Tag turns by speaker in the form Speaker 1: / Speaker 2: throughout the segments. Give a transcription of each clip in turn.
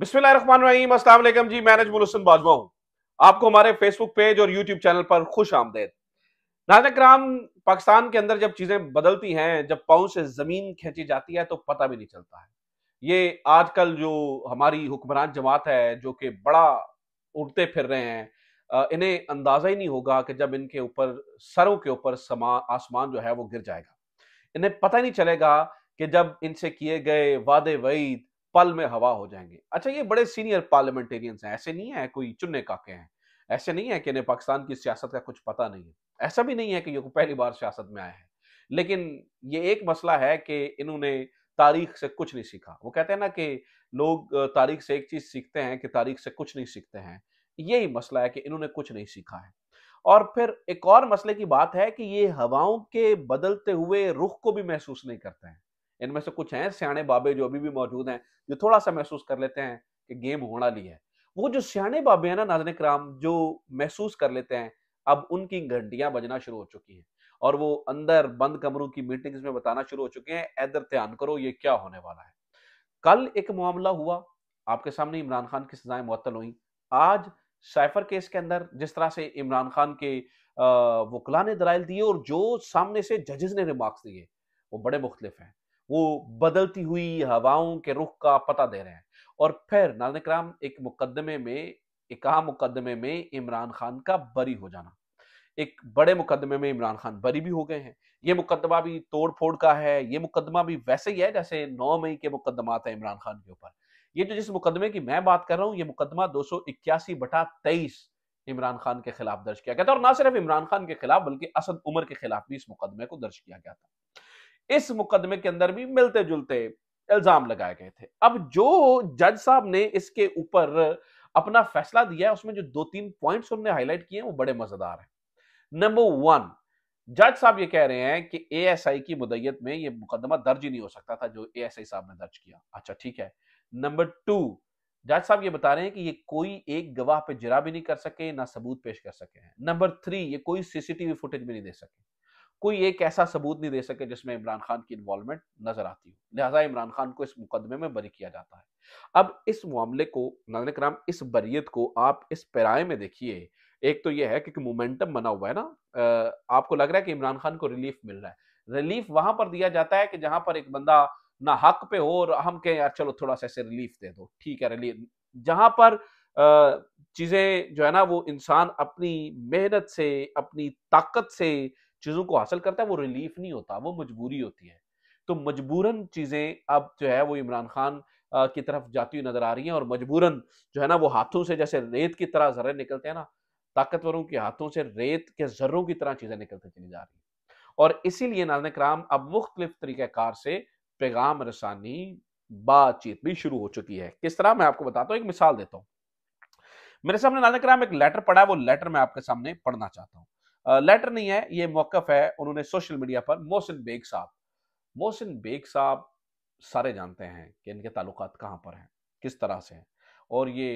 Speaker 1: बिस्मिल्लाम जी मैं नजमुल हुसैन बाजवा हूँ आपको हमारे फेसबुक पेज और यूट्यूब चैनल पर खुश आमदेद नाजक कराम पाकिस्तान के अंदर जब चीज़ें बदलती हैं जब पाँव से ज़मीन खींची जाती है तो पता भी नहीं चलता है ये आजकल जो हमारी हुक्मरान जमात है जो कि बड़ा उड़ते फिर रहे हैं इन्हें अंदाज़ा ही नहीं होगा कि जब इनके ऊपर सरों के ऊपर आसमान जो है वो गिर जाएगा इन्हें पता ही नहीं चलेगा कि जब इनसे किए गए वादे वईद पल में हवा हो जाएंगे अच्छा ये बड़े सीनियर पार्लियामेंटेरियंस हैं ऐसे नहीं है कोई का काके हैं ऐसे नहीं है कि इन्हें पाकिस्तान की सियासत का कुछ पता नहीं है ऐसा भी नहीं है कि ये पहली बार सियासत में आए हैं लेकिन ये एक मसला है कि इन्होंने तारीख से कुछ नहीं सीखा वो कहते हैं ना कि लोग तारीख से एक चीज़ सीखते हैं कि तारीख से कुछ नहीं सीखते हैं यही मसला है कि इन्होंने कुछ नहीं सीखा है और फिर एक और मसले की बात है कि ये हवाओं के बदलते हुए रुख को भी महसूस नहीं करते हैं इनमें से कुछ हैं सियाने बाबे जो अभी भी मौजूद हैं जो थोड़ा सा महसूस कर लेते हैं कि गेम होना ली है वो जो सियाने बाबे हैं ना नाजन कराम जो महसूस कर लेते हैं अब उनकी घंटियां बजना शुरू हो चुकी हैं और वो अंदर बंद कमरों की मीटिंग्स में बताना शुरू हो चुके हैं इधर ध्यान करो ये क्या होने वाला है कल एक मामला हुआ आपके सामने इमरान खान की सजाएं मुत्तल हुई आज साइफर केस के अंदर जिस तरह से इमरान खान के वकला ने दलाइल दिए और जो सामने से जजेस ने रिमार्क्स दिए वो बड़े मुख्तलिफ हैं वो बदलती हुई हवाओं के रुख का पता दे रहे हैं और फिर नाजन कराम एक मुकदमे में एक आम मुकदमे में इमरान खान का बरी हो जाना एक बड़े मुकदमे में इमरान खान बरी भी हो गए हैं ये मुकदमा भी तोड़ फोड़ का है ये मुकदमा भी वैसे ही है जैसे नौ मई के मुकदमा है इमरान खान के ऊपर ये जो जिस मुकदमे की मैं बात कर रहा हूँ ये मुकदमा दो सौ इक्यासी बटा तेईस इमरान खान के खिलाफ दर्ज किया गया था और ना सिर्फ इमरान खान के खिलाफ बल्कि असद उमर के खिलाफ भी इस मुकदमे को दर्ज किया गया था इस मुकदमे के अंदर भी मिलते जुलते इल्जाम लगाए गए थे अब जो जज साहब ने इसके ऊपर अपना फैसला दिया है उसमें जो दो तीन पॉइंट्स उन्होंने हाईलाइट किए हैं वो बड़े मजेदार हैं नंबर वन जज साहब ये कह रहे हैं कि एएसआई की मुदैयत में ये मुकदमा दर्ज ही नहीं हो सकता था जो एएसआई साहब ने दर्ज किया अच्छा ठीक है नंबर टू जज साहब ये बता रहे हैं कि ये कोई एक गवाह पे जरा भी नहीं कर सके ना सबूत पेश कर सके नंबर थ्री ये कोई सीसीटीवी फुटेज भी नहीं दे सके कोई एक ऐसा सबूत नहीं दे सके जिसमें इमरान खान की इन्वॉल्वमेंट नजर आती हो लिहाजा इमरान खान को इस मुकदमे में बरी किया जाता है अब इस मामले को नाजन कराम इस बरीत को आप इस पैराए में देखिए एक तो यह है कि, मोमेंटम बना हुआ है ना आपको लग रहा है कि इमरान खान को रिलीफ मिल रहा है रिलीफ वहां पर दिया जाता है कि जहां पर एक बंदा ना हक पे हो और हम कहें यार चलो थोड़ा सा ऐसे रिलीफ दे दो ठीक है रिलीफ जहां पर चीजें जो है ना वो इंसान अपनी मेहनत से अपनी ताकत से चीज़ों को हासिल करता है वो रिलीफ नहीं होता वो मजबूरी होती है तो मजबूरन चीज़ें अब जो है वो इमरान खान की तरफ जाती हुई नजर आ रही हैं और मजबूरन जो है ना वो हाथों से जैसे रेत की तरह जर्रे निकलते हैं ना ताकतवरों के हाथों से रेत के जर्रों की तरह चीज़ें निकलती चली जा रही है और इसीलिए नाजन कराम अब मुख्तलिफ तरीक़ार से पैगाम रसानी बातचीत भी शुरू हो चुकी है किस तरह मैं आपको बताता हूँ एक मिसाल देता हूँ मेरे सामने नाजन कराम एक लेटर पढ़ा है वो लेटर मैं आपके सामने पढ़ना चाहता हूँ लेटर नहीं है ये मौकफ है उन्होंने सोशल मीडिया पर मोहसिन बेग साहब मोहसिन बेग साहब सारे जानते हैं कि इनके ताल्लुक कहाँ पर हैं किस तरह से हैं और ये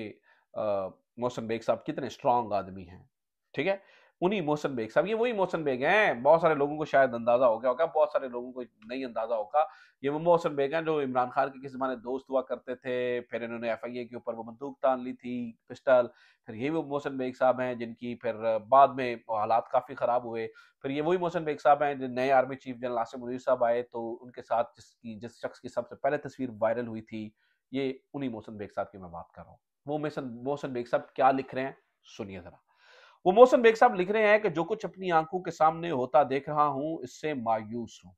Speaker 1: मोहसिन बेग साहब कितने स्ट्रांग आदमी हैं ठीक है उन्हीं मोशन बेग सब ये वही मोशन बेग हैं बहुत सारे लोगों को शायद अंदाजा हो गया होगा बहुत सारे लोगों को नहीं अंदाजा होगा ये वो मोशन बेग हैं जो इमरान खान के किसी माने दोस्त हुआ करते थे फिर इन्होंने एफ आई ए के ऊपर वो बंदूक तान ली थी पिस्टल फिर ये वो मोहसन बेग साहब हैं जिनकी फिर बाद में हालात काफ़ी ख़राब हुए फिर ये वही मोशन बेग साहब हैं जो नए army chief general Asif Munir साहब आए तो उनके साथ जिसकी जिस शख्स की सबसे पहले तस्वीर वायरल हुई थी ये उन्हीं मोशन बेग साहब की मैं बात कर रहा हूँ वो मोशन मोहसन बेग साहब क्या लिख रहे हैं सुनिए ज़रा वो मोहसन बेग साहब लिख रहे हैं कि जो कुछ अपनी आंखों के सामने होता देख रहा हूं इससे मायूस हूं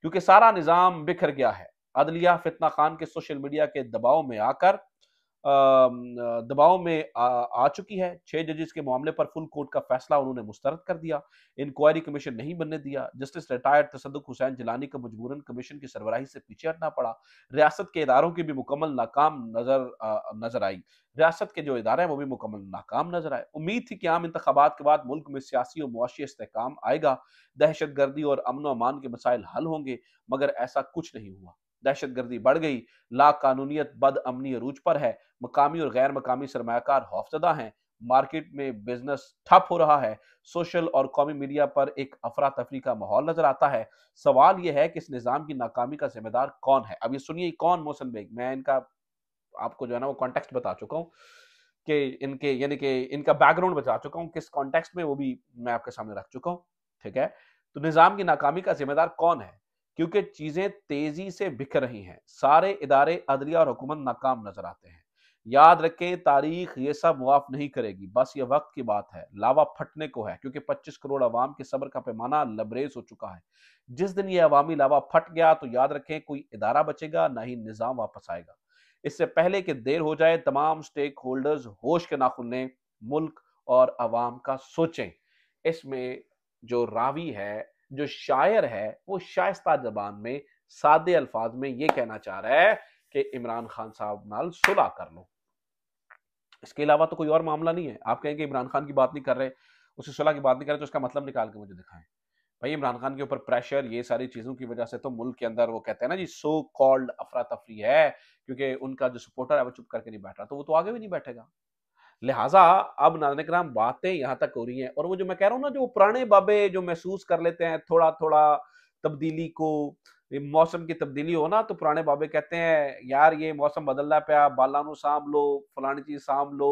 Speaker 1: क्योंकि सारा निज़ाम बिखर गया है अदलिया फितना खान के सोशल मीडिया के दबाव में आकर दबाव में आ, आ चुकी है छह जजेस के मामले पर फुल कोर्ट का फैसला उन्होंने मुस्तरद कर दिया इंक्वायरी कमीशन नहीं बनने दिया जस्टिस रिटायर्ड तसदुक हुसैन जिलानी को मजबूरन कमीशन की सरबराही से पीछे हटना पड़ा रियासत के इदारों की भी मुकम्मल नाकाम नजर आ, नजर आई रियासत के जो इदारे हैं वो भी मुकम्मल नाकाम नजर आए उम्मीद थी कि आम इंतबात के बाद मुल्क में सियासी और मुआशी इसकाम आएगा दहशत गर्दी और अमन अमान के मसाइल हल होंगे मगर ऐसा कुछ नहीं हुआ दहशत गर्दी बढ़ गई ला कानूनीत बद अमनी अरूज पर है मकामी और गैर मकामी सरमाकार हौफजदा हैं मार्केट में बिजनेस ठप हो रहा है सोशल और कौमी मीडिया पर एक अफरा तफरी का माहौल नजर आता है सवाल यह है कि इस निज़ाम की नाकामी का जिम्मेदार कौन है अब ये सुनिए कौन मोहसन बेग मैं इनका आपको जो है ना वो कॉन्टेक्स्ट बता चुका हूँ कि इनके यानी कि इनका बैकग्राउंड बता चुका हूँ किस कॉन्टेक्स्ट में वो भी मैं आपके सामने रख चुका हूँ ठीक है तो निज़ाम की नाकामी का जिम्मेदार कौन है क्योंकि चीजें तेजी से बिख रही हैं सारे इदारे अदलिया और हुकूमत नाकाम नजर आते हैं याद रखें तारीख ये सब मुआफ नहीं करेगी बस ये वक्त की बात है लावा फटने को है क्योंकि 25 करोड़ अवाम के सबर का पैमाना लबरेज हो चुका है जिस दिन ये अवामी लावा फट गया तो याद रखें कोई इदारा बचेगा ना ही निज़ाम वापस आएगा इससे पहले कि देर हो जाए तमाम स्टेक होल्डर्स होश के नाखुन लें मुल्क और अवाम का सोचें इसमें जो रावी है जो शायर है वो शायस्ता जबान में सादे अल्फाज में ये कहना चाह रहा है कि इमरान खान साहब नाल सुलह कर लो इसके अलावा तो कोई और मामला नहीं है आप कहेंगे इमरान खान की बात नहीं कर रहे उसे सुलह की बात नहीं कर रहे तो उसका मतलब निकाल के मुझे दिखाएं भाई इमरान खान के ऊपर प्रेशर ये सारी चीज़ों की वजह से तो मुल्क के अंदर वो कहते हैं ना जी सो कॉल्ड अफरा तफरी है क्योंकि उनका जो सपोर्टर है वो चुप करके नहीं बैठ रहा तो वो तो आगे भी नहीं बैठेगा लिहाजा अब नाजन कराम बातें यहाँ तक हो रही हैं और वो जो मैं कह रहा हूँ ना जो पुराने बाबे जो महसूस कर लेते हैं थोड़ा थोड़ा तब्दीली को मौसम की तब्दीली हो ना तो पुराने बाबे कहते हैं यार ये मौसम बदलना पाया बाला साम लो फलानी चीज सामभ लो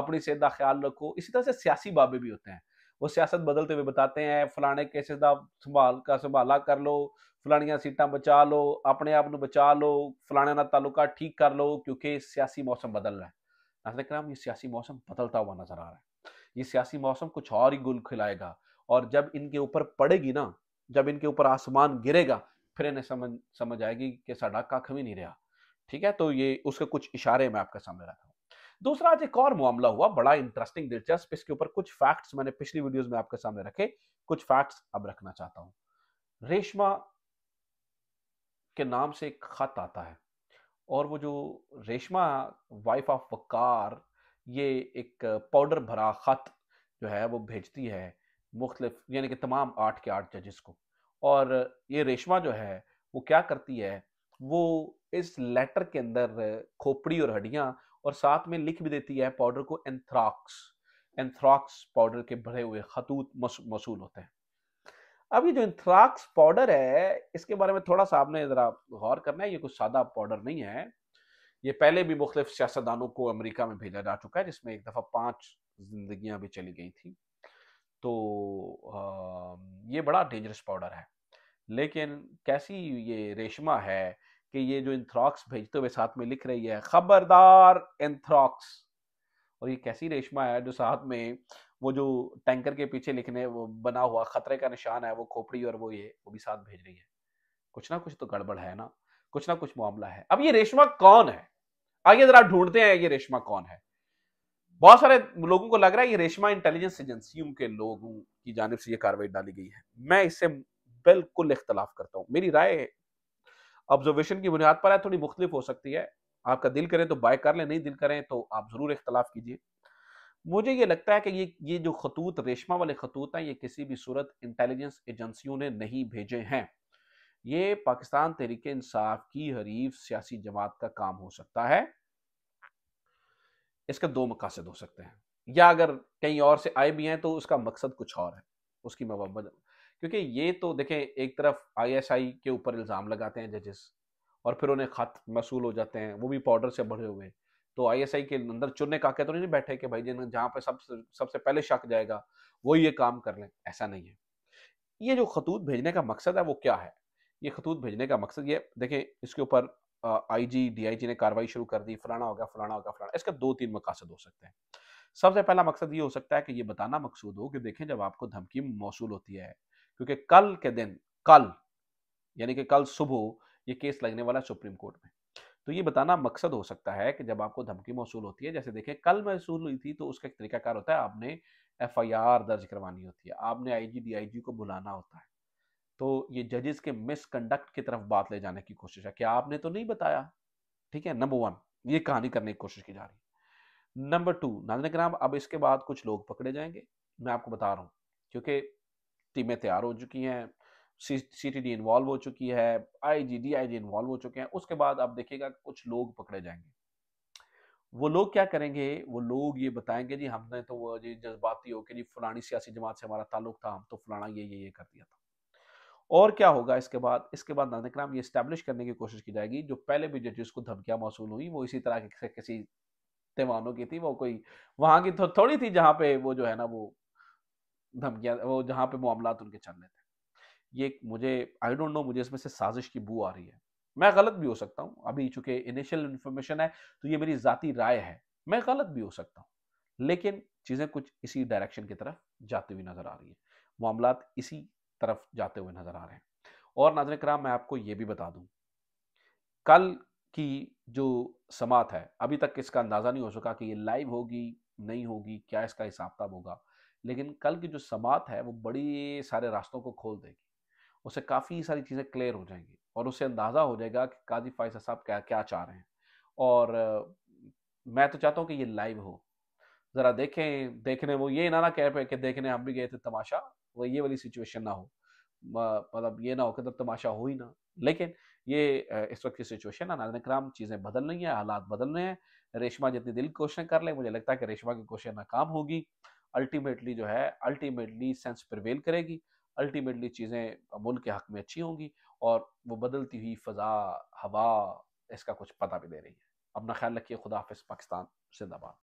Speaker 1: अपनी सेहत का ख्याल रखो इसी तरह से सियासी बाबे भी होते हैं वो सियासत बदलते हुए बताते हैं फलाने केसेस का संभाल का संभाला कर लो फलानिया सीटा बचा लो अपने आप को बचा लो फलाने का ताल्लुका ठीक कर लो क्योंकि सियासी मौसम बदल रहा है नाजर ये सियासी मौसम बदलता हुआ नजर आ रहा है ये सियासी मौसम कुछ और ही गुल खिलाएगा और जब इनके ऊपर पड़ेगी ना जब इनके ऊपर आसमान गिरेगा फिर इन्हें समझ समझ आएगी कि साडा कख भी नहीं रहा ठीक है तो ये उसके कुछ इशारे मैं आपके सामने रखा हूँ दूसरा आज एक और मामला हुआ बड़ा इंटरेस्टिंग दिलचस्प इसके ऊपर कुछ फैक्ट्स मैंने पिछली वीडियोस में आपके सामने रखे कुछ फैक्ट्स अब रखना चाहता हूं रेशमा के नाम से एक खत आता है और वो जो रेशमा वाइफ ऑफ वकार ये एक पाउडर भरा ख़त जो है वो भेजती है मुख्तलिफ यानी कि तमाम आठ के आठ जजेस को और ये रेशमा जो है वो क्या करती है वो इस लेटर के अंदर खोपड़ी और हड्डियाँ और साथ में लिख भी देती है पाउडर को एंथ्राक्स एंथ्राक्स पाउडर के भरे हुए खतूत मौसू होते हैं अब ये जो इंथ्राक्स पाउडर है इसके बारे में थोड़ा सा आपने ज़रा गौर करना है ये कुछ सादा पाउडर नहीं है ये पहले भी मुख्तफ सियासतदानों को अमेरिका में भेजा जा चुका है जिसमें एक दफ़ा पाँच जिंदगी भी चली गई थी तो आ, ये बड़ा डेंजरस पाउडर है लेकिन कैसी ये रेशमा है कि ये जो इंथ्रॉक्स भेजते हुए साथ में लिख रही है खबरदार इंथ्रॉक्स और ये कैसी रेशमा है जो साथ में वो जो टैंकर के पीछे लिखने वो बना हुआ खतरे का निशान है वो खोपड़ी और वो ये वो भी साथ भेज रही है कुछ ना कुछ तो गड़बड़ है ना कुछ ना कुछ मामला है अब ये रेशमा कौन है आगे जरा ढूंढते हैं ये रेशमा कौन है बहुत सारे लोगों को लग रहा है ये रेशमा इंटेलिजेंस एजेंसियों के लोगों की जानब से ये कार्रवाई डाली गई है मैं इससे बिल्कुल इख्तलाफ करता हूँ मेरी राय ऑब्जर्वेशन की बुनियाद पर है थोड़ी मुख्तलिफ हो सकती है आपका दिल करें तो बाय कर लें नहीं दिल करें तो आप जरूर इख्तलाफ कीजिए मुझे ये लगता है कि ये ये जो खतूत रेशमा वाले खतूत हैं ये किसी भी सूरत इंटेलिजेंस एजेंसियों ने नहीं भेजे हैं ये पाकिस्तान तहरीक इंसाफ की हरीफ सियासी जमात का काम हो सकता है इसके दो मकासद हो सकते हैं या अगर कहीं और से आए भी हैं तो उसका मकसद कुछ और है उसकी मवबत क्योंकि ये तो देखें एक तरफ आईएसआई के ऊपर इल्ज़ाम लगाते हैं जजेस और फिर उन्हें खत मसूल हो जाते हैं वो भी पाउडर से भरे हुए हैं तो आईएसआई के अंदर चुनने का तो नहीं बैठे कि भाई जिन जहाँ पे सब सबसे पहले शक जाएगा वो ये काम कर लें ऐसा नहीं है ये जो खतूत भेजने का मकसद है वो क्या है ये खतूत भेजने का मकसद ये देखें इसके ऊपर आईजी डीआईजी ने कार्रवाई शुरू कर दी फलाना होगा फलाना होगा फलाना इसका दो तीन मकासद हो सकते हैं सबसे पहला मकसद ये हो सकता है कि ये बताना मकसूद हो कि देखें जब आपको धमकी मौसू होती है क्योंकि कल के दिन कल यानी कि कल सुबह ये केस लगने वाला है सुप्रीम कोर्ट में तो ये बताना मकसद हो सकता है कि जब आपको धमकी मौसू होती है जैसे देखें कल महसूल हुई थी तो उसका एक तरीकाकार होता है आपने एफ आई आर दर्ज करवानी होती है आपने आई जी डी आई जी को बुलाना होता है तो ये जजेस के मिसकंडक्ट की तरफ बात ले जाने की कोशिश है कि आपने तो नहीं बताया ठीक है नंबर वन ये कहानी करने की कोशिश की जा रही है नंबर टू नाजन कराम अब इसके बाद कुछ लोग पकड़े जाएंगे मैं आपको बता रहा हूँ क्योंकि टीमें तैयार हो चुकी हैं सी टी डी इन्वॉल्व हो चुकी है आई G D I ji involve हो चुके हैं उसके बाद आप देखिएगा कुछ लोग पकड़े जाएंगे वो लोग क्या करेंगे वो लोग ये बताएंगे जी हमने तो वो जी जज्बाती हो कि जी फलानी सियासी जमात से हमारा ताल्लुक था हम तो फलाना ये ये ये कर दिया था और क्या होगा इसके बाद इसके बाद नानक नाम ये इस्टेब्लिश करने की कोशिश की जाएगी जो पहले भी जजेस को धमकियाँ मौसू हुई वो इसी तरह से किसी तेवानों की थी वो कोई वहाँ की थो, थोड़ी थी जहाँ पे वो जो है ना वो धमकियाँ वो जहाँ पे मामला उनके चल रहे थे ये मुझे आई डोंट नो मुझे इसमें से साजिश की बू आ रही है मैं गलत भी हो सकता हूँ अभी चूंकि इनिशियल इन्फॉर्मेशन है तो ये मेरी ज़ाती राय है मैं गलत भी हो सकता हूँ लेकिन चीज़ें कुछ इसी डायरेक्शन की तरफ जाती हुई नज़र आ रही है मामला इसी तरफ जाते हुए नज़र आ रहे हैं और नाजर कराम मैं आपको ये भी बता दूँ कल की जो समात है अभी तक इसका अंदाज़ा नहीं हो सका कि ये लाइव होगी नहीं होगी क्या इसका हिसाब ताब होगा लेकिन कल की जो समात है वो बड़े सारे रास्तों को खोल देगी उसे काफ़ी सारी चीज़ें क्लियर हो जाएंगी और उसे अंदाज़ा हो जाएगा कि काजी फायसा साहब क्या क्या चाह रहे हैं और मैं तो चाहता हूँ कि ये लाइव हो ज़रा देखें देखने वो ये ना ना कह पे कि देखने हम भी गए थे तमाशा वो ये वाली सिचुएशन ना हो मतलब ये ना हो कि तब मतलब तमाशा हो ही ना लेकिन ये इस वक्त की सिचुएशन है नाजन कराम चीज़ें बदल रही हैं हालात बदल रहे हैं रेशमा जितनी दिल कोशिशें कर ले मुझे लगता है कि रेशमा की कोशिशें नाकाम होगी अल्टीमेटली जो है अल्टीमेटली सेंस प्रिवेल करेगी अल्टीमेटली चीज़ें मुल्क के हक में अच्छी होंगी और वो बदलती हुई फ़जा हवा इसका कुछ पता भी दे रही है अपना ख्याल रखिए खुदा हाफ पाकिस्तान जिंदाबाद